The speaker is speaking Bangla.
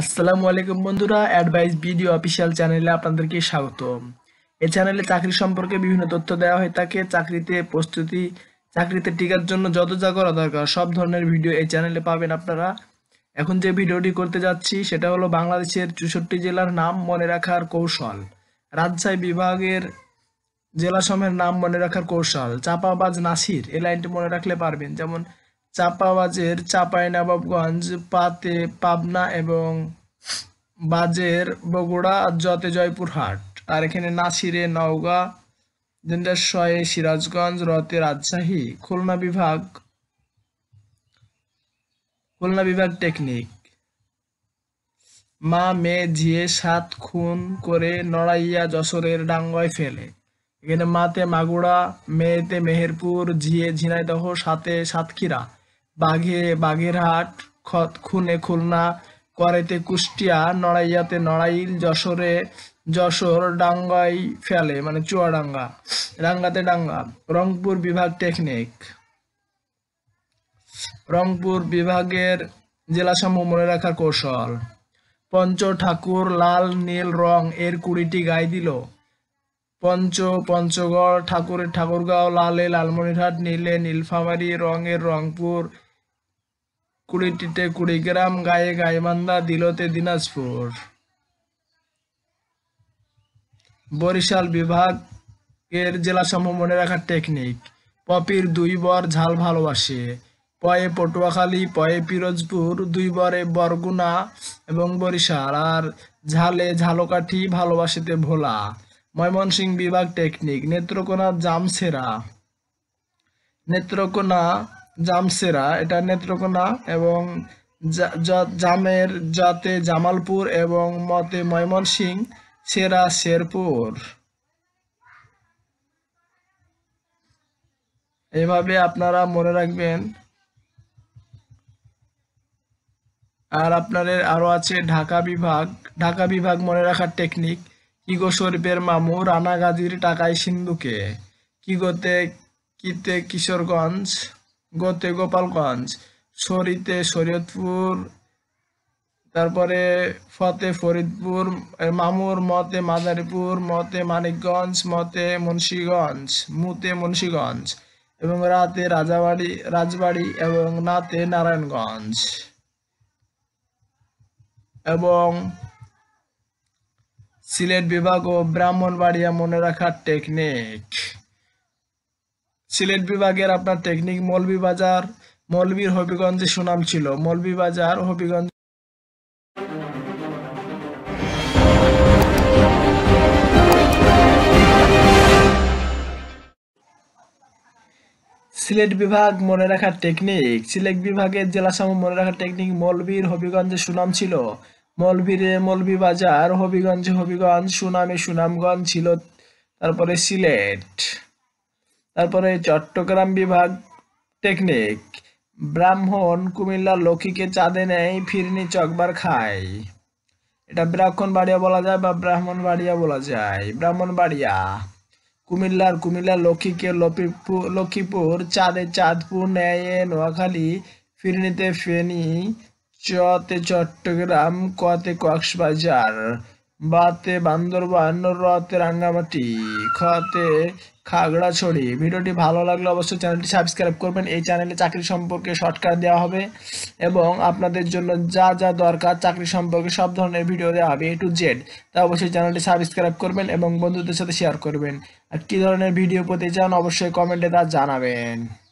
আসসালামু আলাইকুম বন্ধুরা অ্যাডভাইস ভিডিও অফিসিয়াল চ্যানেলে আপনাদেরকে স্বাগত এই চ্যানেলে চাকরি সম্পর্কে বিভিন্ন তথ্য দেওয়া হয়ে থাকে চাকরিতে প্রস্তুতি চাকরিতে টিকার জন্য যত যা করা দরকার সব ধরনের ভিডিও এই চ্যানেলে পাবেন আপনারা এখন যে ভিডিওটি করতে যাচ্ছি সেটা হলো বাংলাদেশের চৌষট্টি জেলার নাম মনে রাখার কৌশল রাজশাহী বিভাগের জেলাসমূহের নাম মনে রাখার কৌশল চাপাবাজ নাসির এই লাইনটি মনে রাখলে পারবেন যেমন চাপাবাজের চাঁপাইনবাবগঞ্জ পাতে পাবনা এবং বাজের বগুড়া জতে জয়পুরহাট আর এখানে নাসিরে নওগা দিনদাসয়ে সিরাজগঞ্জ রতে রাজশাহী খুলনা বিভাগ খুলনা বিভাগ টেকনিক মা মেয়ে ঝিয়ে সাত খুন করে নড়াইয়া যশোরের ডাঙ্গয় ফেলে এখানে মাতে মাগুড়া মেয়েতে মেহেরপুর ঝিয়ে ঝিনাইদহ সাথে সাতক্ষীরা বাঘে খত খুনে খুলনা করেতে কুষ্টিয়া নড়াইয়াতে নড়াইল যশোরে যশোর ডাঙ্গাই ফেলে মানে চুয়াডাঙ্গা ডাঙ্গাতে ডাঙ্গা রংপুর বিভাগ টেকনিক রংপুর বিভাগের জেলাসমূহ মনে রাখার কৌশল পঞ্চ ঠাকুর লাল নীল রং এর কুড়িটি গায়ে দিল পঞ্চ পঞ্চগড় ঠাকুরের ঠাকুরগাঁও লালে লালমনিরহাট নীলে নীলফামারি রঙের রংপুর কুড়িটিতে কুড়ি গ্রাম গায়ে গায়ে মান্দা দিলতে দিনাজপুর বরিশাল বিভাগ এর জেলা জেলাসমূহ মনে রাখার টেকনিক পপির দুই বর ঝাল ভালোবাসে পয়ে পটুয়াখালী পয়ে পিরোজপুর দুই বরে বরগুনা এবং বরিশাল আর ঝালে ঝালকাঠি ভালোবাসিতে ভোলা ময়মনসিং বিভাগ টেকনিক নেত্রকোনা জামসেরা নেত্রকোনা জামসেরা এটা নেত্রকোনা এবং জামের জাতে জামালপুর এবং মতে ময়মনসিং সেরা শেরপুর এভাবে আপনারা মনে রাখবেন আর আপনাদের আরও আছে ঢাকা বিভাগ ঢাকা বিভাগ মনে রাখার টেকনিক কিগো শরীফের মামু রানাগাজির টাকায় সিন্ধুকে কিগোতে কিতে কিশোরগঞ্জ গোতে গোপালগঞ্জ শরীতে শরীয়তপুর তারপরে ফতে ফরিদপুর মামুর মতে মাদারীপুর মতে মানিকগঞ্জ মতে মুন্সীগঞ্জ মুতে মুন্সীগঞ্জ এবং রাতে রাজাবাড়ি রাজবাড়ি এবং নাতে নারায়ণগঞ্জ এবং সিলেট বিভাগ ও ব্রাহ্মণবাড়িয়া মনে রাখার টেকনিক সিলেট বিভাগের আপনার টেকনিক বাজার মলবির হবিগঞ্জে সুনাম ছিল বাজার হবিগঞ্জ সিলেট বিভাগ মনে রাখার টেকনিক সিলেট বিভাগের জেলা জেলাসমূহ মনে রাখার টেকনিক মলবির হবিগঞ্জে সুনাম ছিল মলবিরে মলবি বাজার হবিগঞ্জে হবিগঞ্জ সুনামে সুনামগঞ্জ ছিল তারপরে সিলেট তারপরে চট্টগ্রাম বিভাগ টেকনিক ব্রাহ্মণ কুমিল্লার লক্ষ্মীকে চাঁদে নেয় ফিরনি চকবার খায় এটা ব্রাহ্মণ বাড়িয়া বলা যায় বা ব্রাহ্মণ বাড়িয়া বলা যায় ব্রাহ্মণ বাড়িয়া কুমিল্লার কুমিল্লা লক্ষ্মীকে লক্ষ্মীপুর লক্ষ্মীপুর চাঁদে চাঁদপুর নেয় নোয়াখালী ফিরনিতে ফেনি চতে চট্টগ্রাম কতে কক্সবাজার বাতে বান্দরবান রতে রাঙ্গামাটি খতে খাগড়াছড়ি ভিডিওটি ভালো লাগলে অবশ্যই চ্যানেলটি সাবস্ক্রাইব করবেন এই চ্যানেলে চাকরি সম্পর্কে শর্টকাট দেওয়া হবে এবং আপনাদের জন্য যা যা দরকার চাকরি সম্পর্কে সব ধরনের ভিডিও দেওয়া হবে এ টু জেড তা অবশ্যই চ্যানেলটি সাবস্ক্রাইব করবেন এবং বন্ধুদের সাথে শেয়ার করবেন আর কী ধরনের ভিডিও পেতে চান অবশ্যই কমেন্টে তা জানাবেন